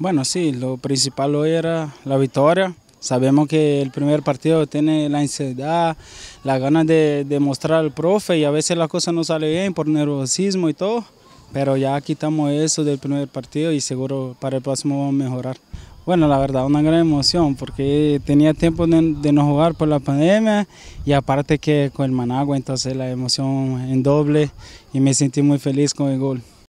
Bueno, sí, lo principal era la victoria. Sabemos que el primer partido tiene la ansiedad, la ganas de, demostrar mostrar al profe y a veces las cosas no salen bien por nerviosismo y todo, pero ya quitamos eso del primer partido y seguro para el próximo vamos a mejorar. Bueno, la verdad, una gran emoción porque tenía tiempo de no jugar por la pandemia y aparte que con el Managua, entonces la emoción en doble y me sentí muy feliz con el gol.